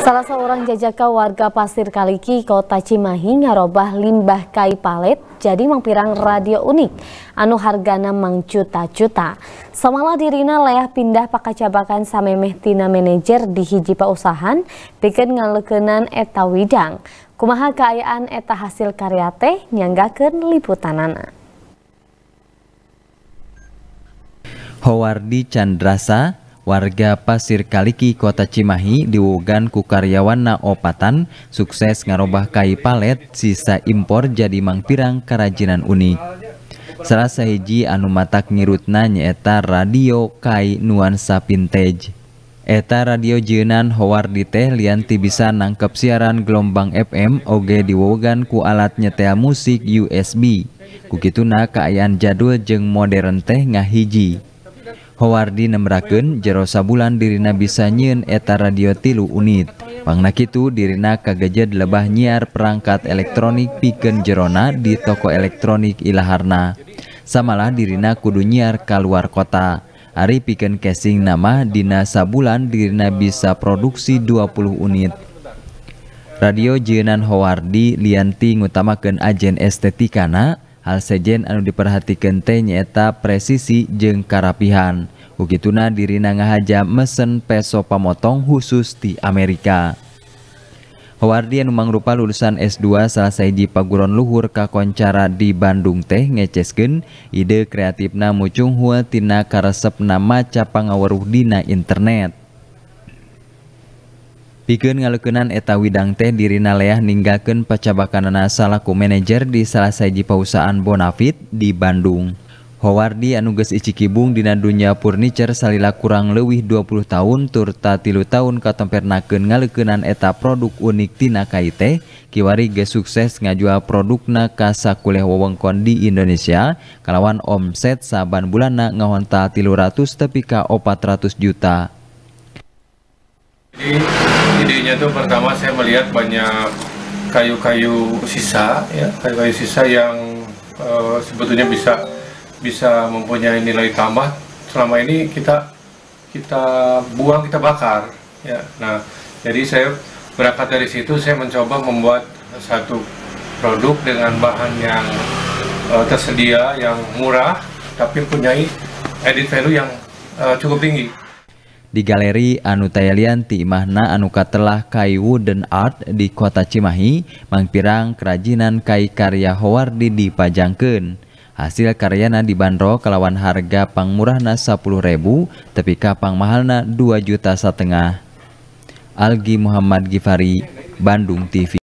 Salah seorang jajaka warga Pasir Kaliki, Kota Cimahi, ngarobah limbah kai palet jadi mangpirang radio unik, anu hargana mang cuta Samalah dirina leah pindah pakacabakan samemeh tina manajer di hiji pausahan, bikin ngalekenan eta widang. Kumaha kayaan eta hasil karya teh nyanggakan liputanana. Howardi Chandrasa warga Pasir Kaliki, Kota Cimahi, diwogan ku karyawan naopatan, sukses ngarobah kai palet, sisa impor jadi mangpirang kerajinan unik. Salah sahiji anu matak ngirutna nyaeta radio kai nuansa vintage. Eta radio Jenan Howardi teh lianti bisa nangkep siaran gelombang FM oge diwogan ku alat nyetel musik USB. Kukituna kaayaan jadul jeng modern teh ngahiji. Howardi nembraken jerosa bulan Dina bisa nyin eta radio tilu unit Bang itu Dirina kagajad lebah nyiar perangkat elektronik piken jerona di toko elektronik Ilahharna Samlah Dirina kudu nyiar kal luarar kota Ari piken casing nama disa bulan Dina bisa produksi 20 unit radio Jean Howardi Lianti utamakan agen esteticana. Hal sejen anu diperhatikan teh nyeta presisi jeng karapihan. Begituna dirina ngahaja mesen peso pamotong khusus di Amerika. Howardi anu mangrupa lulusan S2 salah di paguron luhur kakoncara di Bandung teh ngecesken ide kreatifna hua tina karesepna maca pangaweruh dina internet pikeun ngaleukeunnan eta widang teh dirina leah ninggalkan pacabakanana salaku manajer di salah saji pausahaan Bonafit di Bandung. Howardi anuges Icikibung dina purnicer furniture salila kurang lebih 20 tahun turta tilu tahun katempernakeun ngaleukeunnan eta produk unik tina kaite kiwari ge sukses ngajual produkna kasa sakuleh wewengkon di Indonesia kalawan omset saban bulanna ngahontal 300 tepi ka 400 juta idenya tuh pertama saya melihat banyak kayu-kayu sisa ya kayu-kayu sisa yang e, sebetulnya bisa bisa mempunyai nilai tambah selama ini kita kita buang kita bakar ya nah jadi saya berangkat dari situ saya mencoba membuat satu produk dengan bahan yang e, tersedia yang murah tapi punya edit value yang e, cukup tinggi di Galeri Anutayalianti Mahna anu telah Kai Wooden Art di Kota Cimahi, mangpirang kerajinan Kai karya Howardi dipajangkeun. Hasil karyana dibanderol kelawan harga pangmurahna 10.000 tapi kapang mahalna 2 juta setengah. Algi Muhammad Gifari, Bandung TV.